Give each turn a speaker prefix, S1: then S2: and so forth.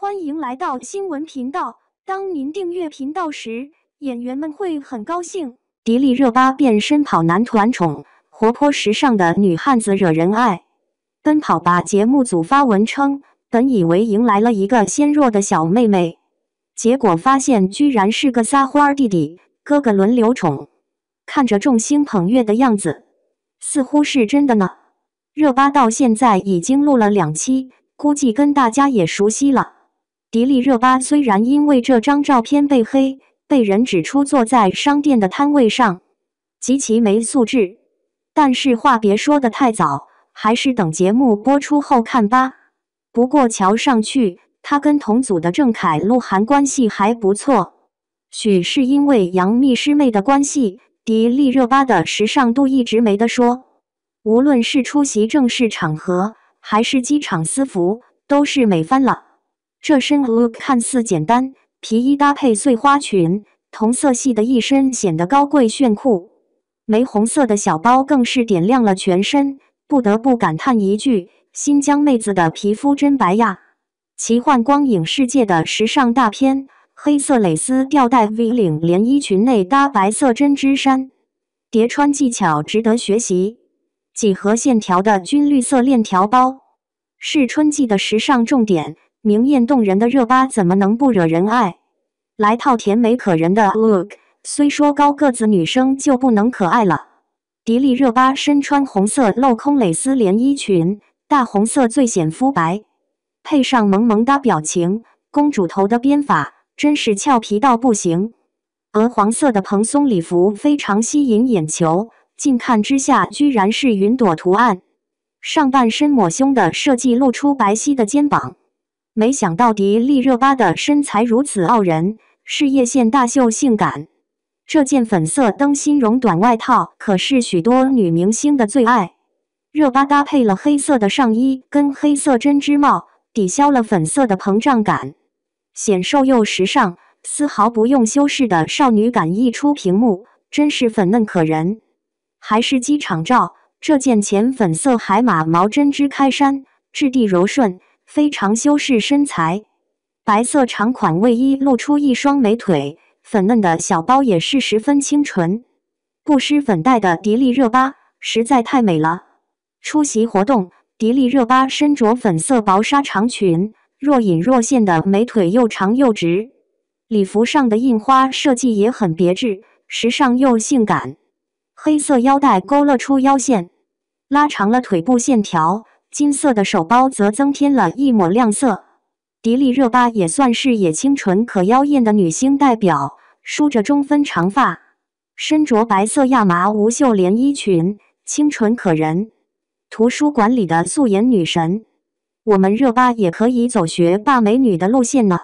S1: 欢迎来到新闻频道。当您订阅频道时，演员们会很高兴。迪丽热巴变身跑男团宠，活泼时尚的女汉子惹人爱。奔跑吧节目组发文称：“本以为迎来了一个纤弱的小妹妹，结果发现居然是个撒花弟弟，哥哥轮流宠，看着众星捧月的样子，似乎是真的呢。”热巴到现在已经录了两期，估计跟大家也熟悉了。迪丽热巴虽然因为这张照片被黑，被人指出坐在商店的摊位上，极其没素质，但是话别说的太早，还是等节目播出后看吧。不过瞧上去，她跟同组的郑恺、鹿晗关系还不错，许是因为杨幂师妹的关系，迪丽热巴的时尚度一直没得说，无论是出席正式场合，还是机场私服，都是美翻了。这身 look 看似简单，皮衣搭配碎花裙，同色系的一身显得高贵炫酷。玫红色的小包更是点亮了全身，不得不感叹一句：新疆妹子的皮肤真白呀！奇幻光影世界的时尚大片，黑色蕾丝吊带 V 领连衣裙内搭白色针织衫，叠穿技巧值得学习。几何线条的军绿色链条包，是春季的时尚重点。明艳动人的热巴怎么能不惹人爱？来套甜美可人的 look。虽说高个子女生就不能可爱了，迪丽热巴身穿红色镂空蕾丝连衣裙，大红色最显肤白，配上萌萌哒表情，公主头的编法真是俏皮到不行。鹅黄色的蓬松礼服非常吸引眼球，近看之下居然是云朵图案，上半身抹胸的设计露出白皙的肩膀。没想到迪丽热巴的身材如此傲人，事业线大秀性感。这件粉色灯芯绒短外套可是许多女明星的最爱。热巴搭配了黑色的上衣跟黑色针织帽，抵消了粉色的膨胀感，显瘦又时尚，丝毫不用修饰的少女感溢出屏幕，真是粉嫩可人。还是机场照，这件浅粉色海马毛针织开衫，质地柔顺。非常修饰身材，白色长款卫衣露出一双美腿，粉嫩的小包也是十分清纯，不失粉黛的迪丽热巴实在太美了。出席活动，迪丽热巴身着粉色薄纱长裙，若隐若现的美腿又长又直，礼服上的印花设计也很别致，时尚又性感。黑色腰带勾勒出腰线，拉长了腿部线条。金色的手包则增添了一抹亮色。迪丽热巴也算是也清纯可妖艳的女星代表，梳着中分长发，身着白色亚麻无袖连衣裙，清纯可人。图书馆里的素颜女神，我们热巴也可以走学霸美女的路线呢。